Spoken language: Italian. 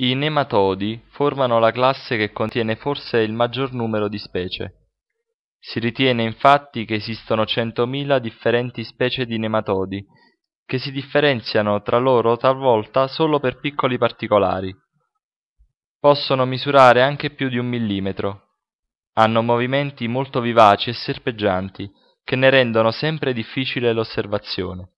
I nematodi formano la classe che contiene forse il maggior numero di specie. Si ritiene infatti che esistono 100.000 differenti specie di nematodi, che si differenziano tra loro talvolta solo per piccoli particolari. Possono misurare anche più di un millimetro. Hanno movimenti molto vivaci e serpeggianti, che ne rendono sempre difficile l'osservazione.